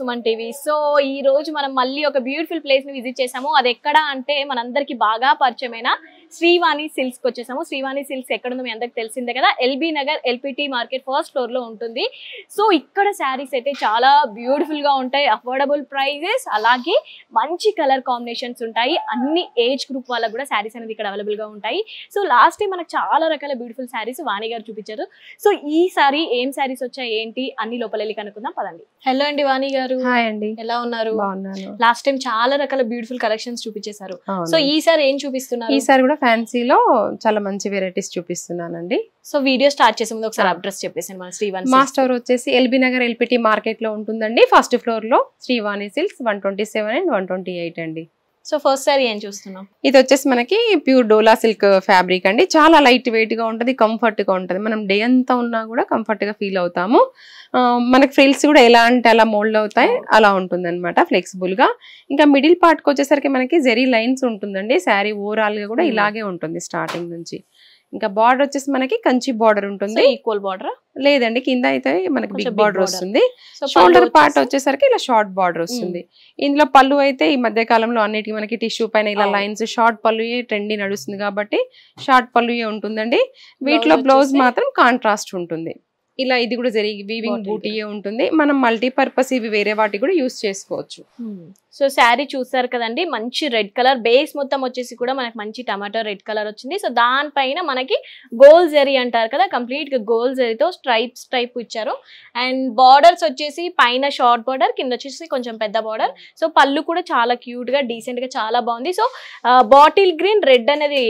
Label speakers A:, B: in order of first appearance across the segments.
A: Suman TV so ఈ రోజు మనం మళ్ళీ ఒక బ్యూటిఫుల్ ప్లేస్ ని విజిట్ చేసాము అది ఎక్కడ అంటే మనందరికి బాగా పరిచయమైన శ్రీవాణి సిల్క్స్ కి వచ్చేసాము శ్రీవాణి సిల్క్స్ ఎక్కడుందో మీ అందరికి తెలిసిందే కదా LB Nagar LPT market first floor లో ఉంటుంది సో ఇక్కడ శారీస్ అయితే చాలా బ్యూటిఫుల్ గా ఉంటాయి అఫోర్డబుల్ ప్రైజెస్ అలాగే మంచి కలర్ కాంబినేషన్స్ ఉంటాయి అన్ని ఏజ్ గ్రూప్ వాళ్ళకి కూడా శారీస్ అనేది ఇక్కడ అవైలబుల్ గా ఉంటాయి సో లాస్ట్ టైం మనకు చాలా రకాల బ్యూటిఫుల్ శారీస్ వాణి గారు చూపించారు సో ఈ సారీ ఏం శారీస్ వచ్చాయి ఏంటి అన్ని లోపల వెళ్ళి కనుక్కుందాం పదండి హలో అండి వాణి గారు ఉన్నారు హాయ్ అండి ఎలా ఉన్నారు లాస్ట్ టైం చాలా రకాల బ్యూటిఫుల్ కలెక్షన్స్ చూపించేశారు సో ఈసారి ఏం చూపిస్తున్నారు ఈసారి
B: కూడా ఫ్యాన్సీలో చాలా మంచి వెరైటీస్ చూపిస్తున్నానండి
A: సో వీడియో స్టార్ట్ చేసే ముందు ఒకసారి అడ్రస్ చెప్పేసాను మన శ్రీవాణి మా
B: స్టోర్ వచ్చేసి ఎల్బీ నగర్ ఎల్పిటి మార్కెట్ లో ఉంటుందండి ఫస్ట్ ఫ్లోర్ లో Srivani Silks one twenty seven and one twenty eight అండి సో ఫస్ట్ సారీ ఏం చూస్తున్నాం ఇది వచ్చేసి మనకి ప్యూర్ డోలా సిల్క్ ఫ్యాబ్రిక్ అండి చాలా లైట్ వెయిట్ గా ఉంటుంది కంఫర్ట్ గా ఉంటుంది మనం డే అంతా ఉన్నా కూడా కంఫర్ట్ గా ఫీల్ అవుతాము మనకి ఫ్రిల్స్ కూడా ఎలా అంటే అలా మోల్డ్ అవుతాయి అలా ఉంటుంది అనమాట ఫ్లెక్సిబుల్ గా ఇంకా మిడిల్ పార్ట్ కి వచ్చేసరికి మనకి జెరీ లైన్స్ ఉంటుందండి శారీ ఓవరాల్ గా కూడా hmm. ఇలాగే ఉంటుంది స్టార్టింగ్ నుంచి ఇంకా బార్డర్ వచ్చేసి మనకి కంచి బార్డర్ ఉంటుంది ఈక్వల్ బార్డర్ లేదండి కింద అయితే మనకి బిగ్ బార్డర్ వస్తుంది షోల్డర్ పార్ట్ వచ్చేసరికి ఇలా షార్ట్ బార్డర్ వస్తుంది hmm. ఇందులో పళ్ళు అయితే ఈ మధ్య కాలంలో అన్నిటికీ మనకి టిష్యూ పైన ఇలా లైన్స్ షార్ట్ పళ్ళు ట్రెండీ నడుస్తుంది కాబట్టి షార్ట్ పళ్ళు ఉంటుందండి వీటిలో బ్లౌజ్ మాత్రం కాంట్రాస్ట్ ఉంటుంది ఇలా ఇది కూడా
A: జరిగి వీవింగ్ బూటీయే
B: ఉంటుంది మనం మల్టీపర్పస్ ఇవి వేరే వాటి కూడా యూస్ చేసుకోవచ్చు hmm.
A: సో శారీ చూసారు కదండి మంచి రెడ్ కలర్ బేస్ మొత్తం వచ్చేసి కూడా మనకి మంచి టమాటో రెడ్ కలర్ వచ్చింది సో దానిపైన మనకి గోల్ జెరీ అంటారు కదా కంప్లీట్గా గోల్ జెరీతో స్ట్రైప్స్ టైప్ ఇచ్చారు అండ్ బార్డర్స్ వచ్చేసి పైన షార్ట్ బార్డర్ కింద వచ్చేసి కొంచెం పెద్ద బార్డర్ సో పళ్ళు కూడా చాలా క్యూట్గా డీసెంట్గా చాలా బాగుంది సో బాటిల్ గ్రీన్ రెడ్ అనేది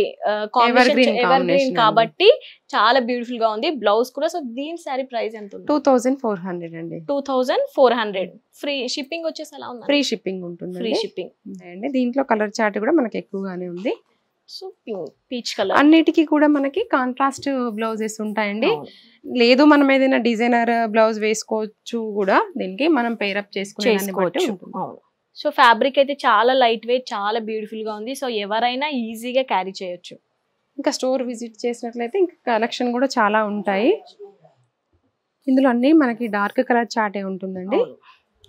A: కాంబినేషన్ ఎవర్ గ్రీన్ కాబట్టి చాలా బ్యూటిఫుల్ గా ఉంది బ్లౌజ్ కూడా సో దీని శారీ ప్రైస్ ఎంత టూ
B: థౌసండ్ ఫోర్ హండ్రెడ్ అండి
A: two thousand four hundred free shipping వచ్చేసి అలా ఉంది ఫ్రీ షిప్పింగ్
B: ఉంటుంది ఫ్రీ షిప్పింగ్ అండి దీంట్లో కలర్ చార్ట్ కూడా మనకి ఎక్కువగానే ఉంది
A: సో పీచ్
B: కలర్ అన్నిటికీ కూడా మనకి కాంట్రాస్ట్ బ్లౌజెస్ ఉంటాయండి లేదు మనం ఏదైనా డిజైనర్ బ్లౌజ్ వేసుకోవచ్చు కూడా దీనికి మనం పేరప్ చేసుకోవచ్చు
A: సో ఫ్యాబ్రిక్ అయితే చాలా లైట్ వెయిట్ చాలా బ్యూటిఫుల్ గా ఉంది సో ఎవరైనా ఈజీగా క్యారీ చేయొచ్చు
B: ఇంకా స్టోర్ విజిట్ చేసినట్లయితే ఇంకా కలెక్షన్ కూడా చాలా ఉంటాయి ఇందులో అన్ని మనకి డార్క్ కలర్ చాటే ఉంటుందండి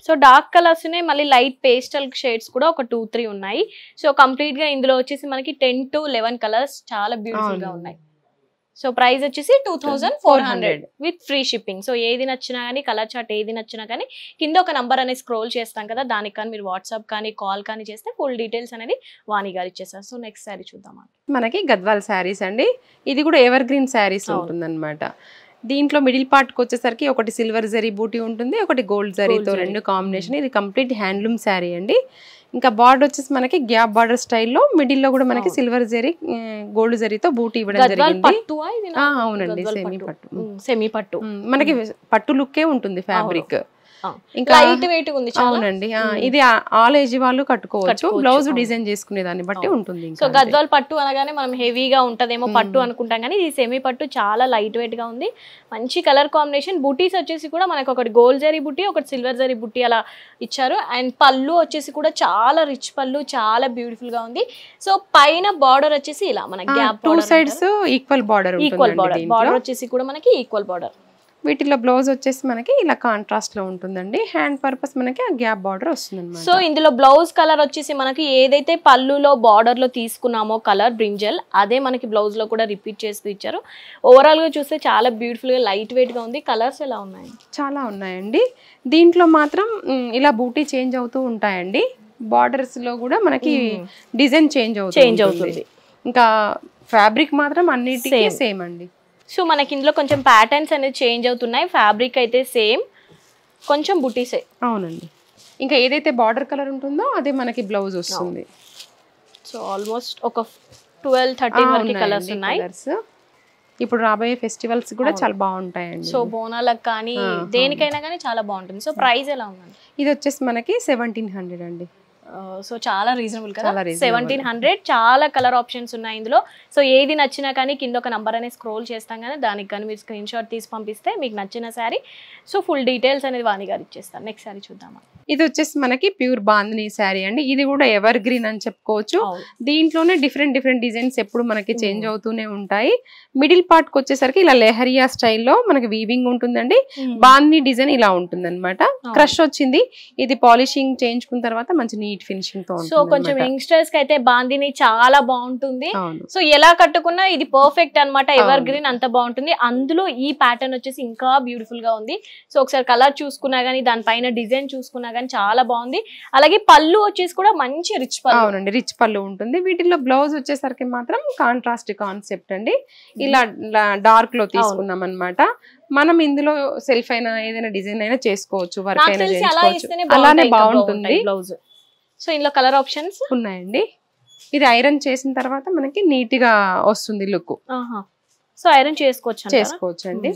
A: సో డార్క్ ఉన్నాయి మళ్ళీ లైట్ పేస్టల్ షేడ్స్ కూడా ఒక టూ త్రీ ఉన్నాయి సో కంప్లీట్ గా ఇందులో వచ్చేసి మనకి టెన్ టు లెవెన్ కలర్స్ చాలా బ్యూటిఫుల్ గా ఉన్నాయి సో ప్రైస్ వచ్చేసి two thousand four hundred with free shipping so ఏది నచ్చినా కానీ కలర్ చార్ట్ ఏది నచ్చినా కానీ కింద ఒక నంబర్ అనేది స్క్రోల్ చేస్తాం కదా దానికి కానీ మీరు వాట్సాప్ కానీ కాల్ కానీ చేస్తే ఫుల్ డీటెయిల్స్ అనేది వాణి గారు ఇచ్చేస్తారు సో నెక్స్ట్ శారీ చూద్దాం
B: మనకి గద్వాల్ శారీస్ అండి ఇది కూడా ఎవర్ గ్రీన్ శారీస్ అనమాట దీంట్లో మిడిల్ పార్ట్కి వచ్చేసరికి ఒకటి సిల్వర్ జరీ బూటీ ఉంటుంది ఒకటి గోల్డ్ జరీతో రెండు కాంబినేషన్ ఇది కంప్లీట్ హ్యాండ్లూమ్ శారీ అండి ఇంకా బార్డర్ వచ్చేసి మనకి గ్యాప్ బార్డర్ స్టైల్లో మిడిల్ లో కూడా మనకి సిల్వర్ జరీ గోల్డ్ జరీతో బూటీ ఇవ్వడం జరిగింది
A: అవునండి సెమీ పట్టు సెమీ పట్టు మనకి
B: పట్టు లుక్కే ఉంటుంది ఫ్యాబ్రిక్ ఇంకా లైట్ వెయిట్ ఉంది అవునండి ఇది ఆల్ ఏజ్ వాళ్ళు కట్టుకోవచ్చు బ్లౌజ్ డిజైన్ చేసుకునే దాన్ని బట్టి ఉంటుంది సో గద్వాల్
A: పట్టు అనగానే మనం హెవీగా ఉంటదేమో పట్టు అనుకుంటాం కానీ ఇది సెమీ పట్టు చాలా లైట్ వెయిట్ గా ఉంది మంచి కలర్ కాంబినేషన్ బుటీస్ వచ్చేసి కూడా మనకు ఒకటి గోల్డ్ జరీ బుట్టి ఒకటి సిల్వర్ జరీ బుట్టి అలా ఇచ్చారు అండ్ పళ్ళు వచ్చేసి కూడా చాలా రిచ్ పళ్ళు చాలా బ్యూటిఫుల్ గా ఉంది సో పైన బార్డర్ వచ్చేసి ఇలా మన gap two sides
B: equal border equal border border
A: వచ్చేసి కూడా మనకి ఈక్వల్ బార్డర్
B: వీటిలో బ్లౌజ్ వచ్చేసి మనకి ఇలా కాంట్రాస్ట్ లో ఉంటుందండి హ్యాండ్ పర్పస్ మనకి ఆ గ్యాప్ బార్డర్ వస్తుంది
A: సో ఇందులో బ్లౌజ్ కలర్ వచ్చేసి మనకి ఏదైతే పళ్ళులో బార్డర్ లో తీసుకున్నామో కలర్ బ్రింజల్ అదే మనకి బ్లౌజ్ లో కూడా రిపీట్ చేసి ఇచ్చారు ఓవరాల్ గా చూస్తే చాలా బ్యూటిఫుల్ గా లైట్ వెయిట్ గా ఉంది కలర్స్ ఎలా ఉన్నాయి
B: చాలా ఉన్నాయండి దీంట్లో మాత్రం ఇలా బూటీ చేంజ్ అవుతూ ఉంటాయండి బార్డర్స్ లో
A: కూడా మనకి డిజైన్ చేంజ్ అవుతుంది చేంజ్ అవుతుంది ఇంకా ఫ్యాబ్రిక్ మాత్రం అన్నిటికీ సేమ్ అండి సో మనకి ఇందులో కొంచెం ప్యాటర్న్స్ అనేది చేంజ్ అవుతున్నాయి ఫ్యాబ్రిక్ అయితే సేమ్ కొంచెం బుటీసే అవునండి ఇంకా ఏదైతే బార్డర్ కలర్ ఉంటుందో
B: అదే మనకి బ్లౌజ్ వస్తుంది
A: సో ఆల్మోస్ట్ ఒక ట్వెల్వ్ థర్టీన్ కలర్స్ ఉన్నాయి
B: ఇప్పుడు రాబోయే ఫెస్టివల్స్ కూడా చాలా బాగుంటాయండి సో
A: బోనాలకు కానీ దేనికైనా కానీ చాలా బాగుంటుంది సో ప్రైస్ ఎలా ఉందండి
B: ఇది వచ్చేసి మనకి సెవెంటీన్ హండ్రెడ్ అండి
A: సో చాలా రీజనబుల్ కదా సెవెంటీన్ హండ్రెడ్ చాలా కలర్ ఆప్షన్స్ ఉన్నాయి ఇందులో సో ఏది నచ్చినా కానీ కింద ఒక నంబర్ అనేది స్క్రోల్ చేస్తాం కానీ దానికి కానీ మీరు స్క్రీన్ షాట్ తీసి పంపిస్తే మీకు నచ్చిన శారీ సో ఫుల్ డీటెయిల్స్ అనేది వాణి గారు ఇచ్చేస్తాను నెక్స్ట్ శారీ చూద్దాం
B: ఇది వచ్చేసి మనకి ప్యూర్ బాంధనీ శారీ అండి ఇది కూడా ఎవర్ గ్రీన్ అని చెప్పుకోవచ్చు దీంట్లోనే డిఫరెంట్ డిఫరెంట్ డిజైన్స్ ఎప్పుడు మనకి చేంజ్ hmm. అవుతూనే ఉంటాయి మిడిల్ పార్ట్ కి వచ్చేసరికి ఇలా లెహరియా స్టైల్లో మనకి వీవింగ్ ఉంటుందండి బాంధనీ hmm. డిజైన్ ఇలా ఉంటుంది క్రష్ వచ్చింది ఇది పాలిషింగ్ చేయించుకున్న తర్వాత మంచి నీట్ నీట్ ఫినిషింగ్ తో సో కొంచెం యంగ్స్టర్స్
A: కి అయితే బాందిని చాలా బాగుంటుంది సో ఎలా కట్టుకున్నా ఇది పర్ఫెక్ట్ అనమాట ఎవర్ గ్రీన్ అంత బాగుంటుంది అందులో ఈ ప్యాటర్న్ వచ్చేసి ఇంకా బ్యూటిఫుల్ గా ఉంది సో ఒకసారి కలర్ చూసుకున్నా గానీ దానిపైన డిజైన్ చూసుకున్నా గానీ చాలా బాగుంది అలాగే పళ్ళు వచ్చేసి కూడా మంచి రిచ్ పళ్ళు అవునండి
B: రిచ్ పళ్ళు ఉంటుంది వీటిలో బ్లౌజ్ వచ్చేసరికి మాత్రం కాంట్రాస్ట్ కాన్సెప్ట్ అండి ఇలా డార్క్ లో తీసుకున్నాం అనమాట మనం ఇందులో సెల్ఫ్ అయినా ఏదైనా డిజైన్ అయినా చేసుకోవచ్చు వర్క్ అయినా అలానే బాగుంటుంది బ్లౌజ్
A: సో ఇందులో కలర్ ఆప్షన్స్
B: ఉన్నాయండి ఇది ఐరన్ చేసిన తర్వాత మనకి నీట్ గా వస్తుంది లుక్
A: సో ఐరన్ చేసుకోవచ్చు చేసుకోవచ్చు అండి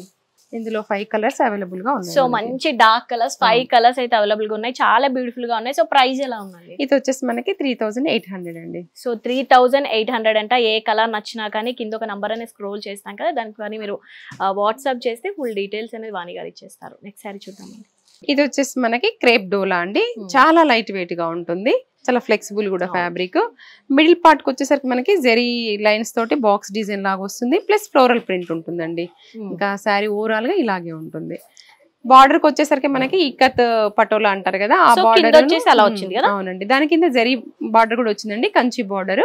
A: ఇందులో ఫైవ్
B: కలర్స్ అవైలబుల్
A: గా ఉన్నాయి సో మంచి డార్క్ కలర్స్ ఫైవ్ కలర్స్ అయితే అవైలబుల్ గా ఉన్నాయి చాలా బ్యూటిఫుల్ గా ఉన్నాయి సో ప్రైస్ ఎలా ఉన్నాయి ఇది వచ్చేసి మనకి
B: త్రీ అండి
A: సో త్రీ అంట ఏ కలర్ నచ్చినా కానీ కింద ఒక నంబర్ అనేది స్క్రోల్ చేస్తాం కదా దానికి కానీ మీరు వాట్సాప్ చేస్తే ఫుల్ డీటెయిల్స్ అనేది వాణి గారు ఇచ్చేస్తారు నెక్స్ట్ సారీ చూద్దామండి
B: ఇది వచ్చేసి మనకి క్రేప్ డోలా అండి చాలా లైట్ వెయిట్ గా ఉంటుంది చాలా ఫ్లెక్సిబుల్ కూడా ఫ్యాబ్రిక్ మిడిల్ పార్ట్ కి వచ్చేసరికి మనకి జెరీ లైన్స్ తోటి బాక్స్ డిజైన్ లాగా వస్తుంది ప్లస్ ఫ్లోరల్ ప్రింట్ ఉంటుందండి ఇంకా శారీ ఓవరాల్ గా ఇలాగే ఉంటుంది బార్డర్ కి వచ్చేసరికి మనకి ఇక్కత్ పటోలా అంటారు కదా ఆ బార్డర్ వచ్చేసి అలా వచ్చింది కదా అవునండి దాని కింద జరి బార్డర్ కూడా వచ్చిందండి కంచి బార్డర్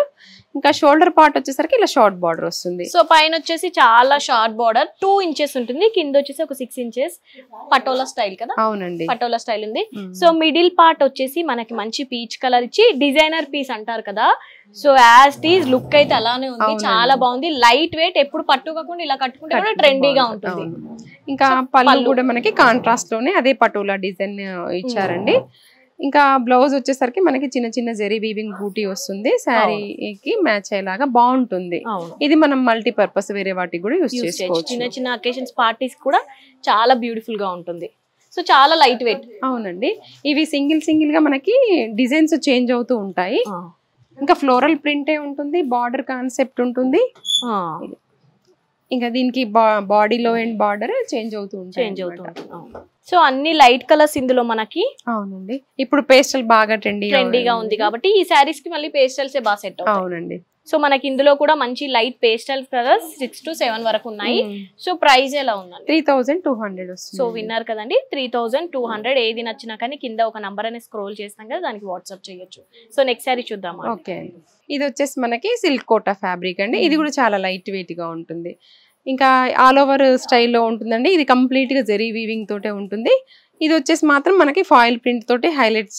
B: ఇంకా షోల్డర్ పార్ట్ వచ్చేసరికి ఇలా షార్ట్ బార్డర్ వస్తుంది
A: సో పైన వచ్చేసి చాలా షార్ట్ బార్డర్ టూ ఇంచెస్ ఉంటుంది కింద వచ్చేసి ఒక సిక్స్ ఇంచెస్ పటోలా స్టైల్ కదా అవునండి పటోలా స్టైల్ ఉంది సో మిడిల్ పార్ట్ వచ్చేసి మనకి మంచి పీచ్ కలర్ ఇచ్చి డిజైనర్ పీస్ అంటారు కదా సో యాజ్ దీస్ లుక్ అయితే అలానే ఉంది చాలా బాగుంది లైట్ వెయిట్ ఎప్పుడు పట్టుకోకుండా ఇలా కట్టుకుంటే కూడా ట్రెండీగా ఉంటుంది ఇంకా పళ్ళు కూడా మనకి
B: కాంట్రాస్ట్ లోనే అదే పటోలా డిజైన్ ఇచ్చారండి hmm. ఇంకా బ్లౌజ్ వచ్చేసరికి మనకి చిన్న చిన్న జెరీ వీవింగ్ బూటీ వస్తుంది శారీకి మ్యాచ్ అయ్యేలాగా బాగుంటుంది ఇది మనం మల్టీ పర్పస్ వేరే వాటికి కూడా యూస్ చేసుకోవచ్చు చిన్న
A: చిన్న అకేషన్స్ పార్టీస్ కూడా చాలా బ్యూటిఫుల్ గా ఉంటుంది సో చాలా లైట్ వెయిట్ అవునండి ఇవి సింగిల్ సింగిల్ గా మనకి డిజైన్స్
B: చేంజ్ అవుతూ ఉంటాయి ఇంకా ఫ్లోరల్ ప్రింటే ఉంటుంది బార్డర్ కాన్సెప్ట్ ఉంటుంది ఇంకా దీనికి బాడీలో అండ్ బార్డర్ చేంజ్ అవుతుంది చేంజ్ అవుతుంది
A: సో అన్ని లైట్ కలర్స్ ఇందులో మనకి అవునండి ఇప్పుడు పేస్టల్ బాగా ట్రెండీ ట్రెండీగా ఉంది కాబట్టి ఈ శారీస్ కి మళ్ళీ పేస్టల్స్ బాగా సెట్ అవునండి సో మనకి ఇందులో కూడా మంచి light pastel colours six to seven వరకు ఉన్నాయి సో ప్రైస్ ఎలా ఉంది
B: three thousand two hundred so విన్నారు
A: కదండి త్రీ థౌసండ్ టూ హండ్రెడ్ ఏది నచ్చినా కానీ కింద ఒక నంబర్ అనే స్క్రోల్ చేస్తాం కదా దానికి వాట్సాప్ చేయొచ్చు సో నెక్స్ట్ సారీ చూద్దామా ఓకే
B: ఇది వచ్చేసి మనకి సిల్క్ కోటా ఫ్యాబ్రిక్ అండి ఇది కూడా చాలా లైట్ వెయిట్ గా ఉంటుంది ఇంకా ఆల్ ఓవర్ స్టైల్లో ఉంటుందండి ఇది కంప్లీట్గా జరీ వీవింగ్ తోటే ఉంటుంది ఇది వచ్చేసి మాత్రం మనకి ఫాయిల్ ప్రింట్ తోటి హైలైట్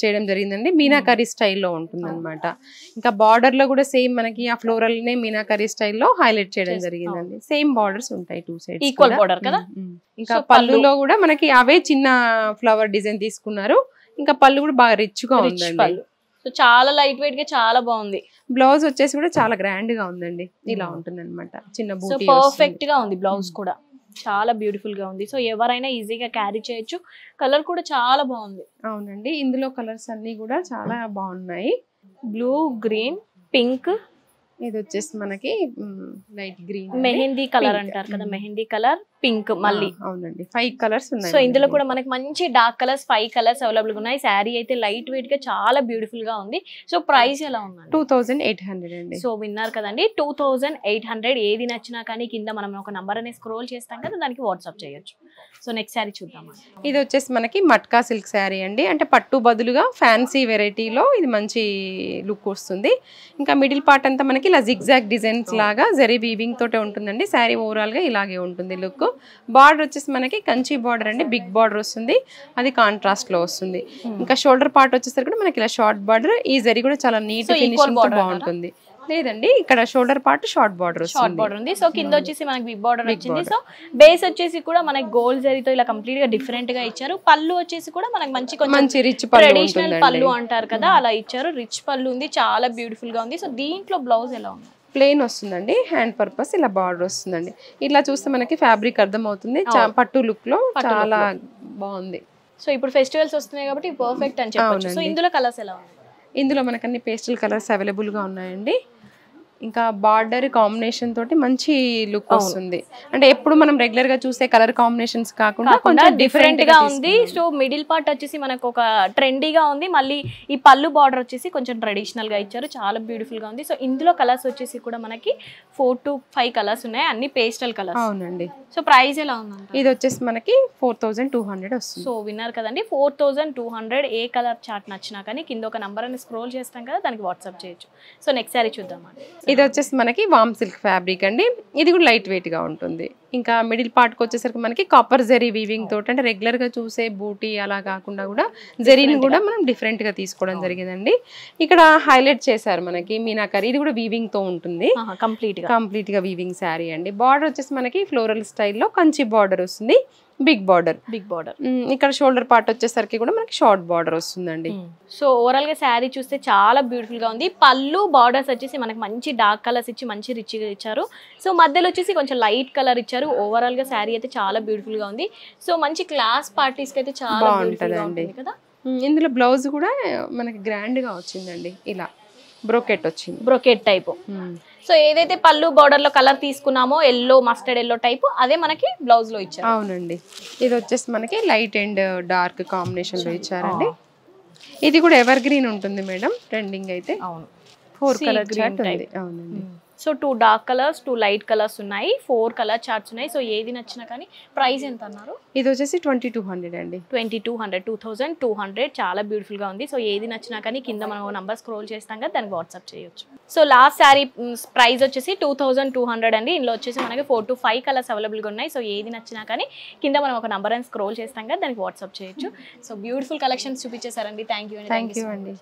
B: చేయడం జరిగిందండి మీనాకరీ స్టైల్లో ఉంటుందన్నమాట ఇంకా బార్డర్లో కూడా సేమ్ మనకి ఆ ఫ్లోరల్నే మీనాకరీ స్టైల్లో హైలైట్ చేయడం జరిగిందండి సేమ్ బార్డర్స్ ఉంటాయి టూ సైడ్ ఈక్వల్ బార్డర్ కదా ఇంకా పళ్ళులో కూడా మనకి అవే చిన్న ఫ్లవర్ డిజైన్ తీసుకున్నారు ఇంకా పళ్ళు కూడా బాగా రిచ్గా ఉందండి
A: సో చాలా లైట్ వెయిట్ గా చాలా బాగుంది
B: బ్లౌజ్ వచ్చేసి కూడా చాలా గ్రాండ్ గా ఉందండి ఇలా hmm. ఉంటుంది అనమాట చిన్న సో పర్ఫెక్ట్
A: గా ఉంది బ్లౌజ్ కూడా చాలా బ్యూటిఫుల్ గా ఉంది సో ఎవరైనా ఈజీగా క్యారీ చేయొచ్చు కలర్ కూడా చాలా బాగుంది అవునండి ఇందులో కలర్స్ అన్ని కూడా చాలా
B: బాగున్నాయి బ్లూ గ్రీన్ పింక్ ఇది వచ్చేసి మనకి
A: లైట్ గ్రీన్ మెహందీ కలర్ అంటారు కదా మెహందీ కలర్ పింక్ మళ్ళీ అవునండి ఫైవ్ కలర్స్ ఉన్నాయి సో ఇందులో కూడా మనకి మంచి dark colours five colours available ఉన్నాయి శారీ అయితే లైట్ వెయిట్ గా చాలా బ్యూటిఫుల్ గా ఉంది సో ప్రైస్ ఎలా ఉంది
B: టూ థౌసండ్ ఎయిట్ హండ్రెడ్ అండి సో
A: విన్నారు కదండి టూ థౌసండ్ ఎయిట్ హండ్రెడ్ ఏది నచ్చినా కానీ కింద మనం ఒక నంబర్ అనేది స్క్రోల్ చేస్తాం కదా దానికి వాట్సాప్ చేయొచ్చు సో నెక్స్ట్ శారీ చూద్దాం
B: ఇది వచ్చేసి మనకి మట్కా సిల్క్ శారీ అండి అంటే పట్టు బదులుగా ఫ్యాన్సీ వెరైటీలో ఇది మంచి లుక్ వస్తుంది ఇంకా మిడిల్ పార్ట్ అంతా మనకి ఇలా జిగ్జాగ్ డిజైన్స్ లాగా జరీ బీవింగ్ తోటే ఉంటుందండి శారీ ఓవరాల్ గా ఇలాగే ఉంటుంది లుక్ బార్డర్ వచ్చేసి మనకి కంచి బార్డర్ అండి బిగ్ బార్డర్ వస్తుంది అది కాంట్రాస్ట్ లో వస్తుంది ఇంకా షోల్డర్ పార్ట్ వచ్చేసరికి కూడా మనకి ఇలా షార్ట్ బార్డర్ ఈ జరి కూడా చాలా నీట్ ఫినిషింగ్ బాగుంటుంది లేదండి ఇక్కడ shoulder part short border short border
A: ఉంది సో కింద వచ్చేసి మనకి బిగ్ బార్డర్ వచ్చింది సో బేస్ వచ్చేసి కూడా మనకి గోల్డ్ జరీతో ఇలా కంప్లీట్ గా డిఫరెంట్ గా ఇచ్చారు పళ్ళు వచ్చేసి కూడా మనకి మంచి మంచి రిచ్ ట్రెడిషనల్ పళ్ళు అంటారు కదా అలా ఇచ్చారు రిచ్ పళ్ళు ఉంది చాలా బ్యూటిఫుల్ గా ఉంది సో దీంట్లో బ్లౌజ్ ఎలా ఉంది
B: ప్లెయిన్ వస్తుందండి హ్యాండ్ పర్పస్ ఇలా బార్డర్ వస్తుందండి ఇట్లా చూస్తే మనకి ఫ్యాబ్రిక్ అర్థమవుతుంది పట్టు లుక్ లో చాలా
A: బాగుంది సో ఇప్పుడు ఫెస్టివల్స్ వస్తున్నాయి కాబట్టి పర్ఫెక్ట్ అని ఇందులో కలర్స్ ఎలా
B: ఇందులో పేస్టల్ కలర్స్ అవైలబుల్గా ఉన్నాయండి ఇంకా బార్డర్ కాంబినేషన్ తోటి మంచి లుక్ వస్తుంది అంటే ఎప్పుడు మనం రెగ్యులర్ గా చూసే కలర్ కాంబినేషన్స్ కాకుండా కొంచెం డిఫరెంట్ గా ఉంది
A: సో మిడిల్ పార్ట్ వచ్చేసి మనకు ఒక ట్రెండీగా ఉంది మళ్ళీ ఈ పళ్ళు బార్డర్ వచ్చేసి కొంచెం ట్రెడిషనల్ గా ఇచ్చారు చాలా బ్యూటిఫుల్ గా ఉంది సో ఇందులో కలర్స్ వచ్చేసి కూడా మనకి ఫోర్ టు ఫైవ్ కలర్స్ ఉన్నాయి అన్ని పేస్టల్ కలర్స్ అవునండి సో ప్రైస్ ఎలా ఉంది
B: ఇది వచ్చేసి మనకి ఫోర్ థౌసండ్ టూ హండ్రెడ్ వస్తుంది సో
A: విన్నారు కదండి ఫోర్ థౌసండ్ టూ హండ్రెడ్ ఏ కలర్ చాట్ నచ్చినా కానీ కింద ఒక నంబర్ అని స్క్రోల్ చేస్తాం కదా దానికి వాట్సాప్ చేయొచ్చు సో నెక్స్ట్ సారీ చూద్దాం
B: ఇది వచ్చేసి మనకి వామ్ సిల్క్ ఫ్యాబ్రిక్ అండి ఇది కూడా లైట్ వెయిట్గా ఉంటుంది ఇంకా మిడిల్ పార్ట్కి వచ్చేసరికి మనకి కాపర్ జెరీ వీవింగ్ తోటి అంటే రెగ్యులర్గా చూసే బూటీ అలా కాకుండా కూడా జెరీని కూడా మనం డిఫరెంట్గా తీసుకోవడం oh. జరిగిందండి ఇక్కడ హైలైట్ చేశారు మనకి మీనాకరీ ఇది కూడా వీవింగ్తో ఉంటుంది కంప్లీట్ కంప్లీట్గా వీవింగ్ శారీ అండి బార్డర్ వచ్చేసి మనకి ఫ్లోరల్ స్టైల్లో కంచి బార్డర్ వస్తుంది బిగ్ బార్డర్ బిగ్ బార్డర్ ఇక్కడ షోల్డర్ పార్ట్ వచ్చేసరికి కూడా మనకి షార్ట్ బార్డర్ వస్తుందండి
A: సో hmm. ఓవరాల్ గా శారీ చూస్తే చాలా బ్యూటిఫుల్ గా ఉంది పళ్ళు బార్డర్స్ వచ్చేసి మనకి మంచి డార్క్ కలర్స్ ఇచ్చి మంచి రిచ్ ఇచ్చారు సో మధ్యలో వచ్చేసి కొంచెం లైట్ కలర్ ఇచ్చారు ఇచ్చారు ఓవరాల్ గా శారీ అయితే చాలా బ్యూటిఫుల్ గా ఉంది సో మంచి క్లాస్ పార్టీస్ కి అయితే చాలా బాగుంటుందండి కదా
B: ఇందులో బ్లౌజ్ కూడా మనకి గ్రాండ్ గా వచ్చిందండి ఇలా బ్రోకెట్ వచ్చింది బ్రోకెట్ టైప్
A: సో ఏదైతే పళ్ళు బార్డర్ లో కలర్ తీసుకున్నామో ఎల్లో మస్టర్డ్ ఎల్లో టైప్ అదే మనకి బ్లౌజ్ లో ఇచ్చారు
B: అవునండి ఇది వచ్చేసి మనకి లైట్ అండ్ డార్క్ కాంబినేషన్ లో ఇచ్చారండి oh. ఇది కూడా ఎవర్ గ్రీన్ ఉంటుంది మేడం ట్రెండింగ్ అయితే అవును ఫోర్ కలర్ గ్రీన్ అవునండి
A: so two dark colours two light colours ఉన్నాయి ఫోర్ కలర్ చార్ట్స్ ఉన్నాయి సో ఏది నచ్చినా కానీ ప్రైస్ ఎంత అన్నారు ఇది వచ్చేసి ట్వంటీ టూ హండ్రెడ్ అండి twenty two hundred two thousand two hundred చాలా బ్యూటిఫుల్గా ఉంది సో ఏది నచ్చినా కానీ కింద మనం నంబర్ స్క్రోల్ చేస్తాం కదా దానికి వాట్సాప్ చేయొచ్చు సో లాస్ట్ శారీ ప్రైస్ వచ్చేసి టూ థౌసండ్ టూ హండ్రెడ్ అండి ఇందులో వచ్చేసి మనకి ఫోర్ టు ఫైవ్ కలర్స్ అవైలబుల్గా ఉన్నాయి సో ఏది నచ్చినా కానీ కింద మనం ఒక నంబర్ అని స్క్రోల్ చేస్తాం కదా దానికి వాట్సాప్ చేయొచ్చు సో బ్యూటిఫుల్ కలెక్షన్స్ చూపించేసారండి థ్యాంక్ యూ అండి థ్యాంక్ యూ అండి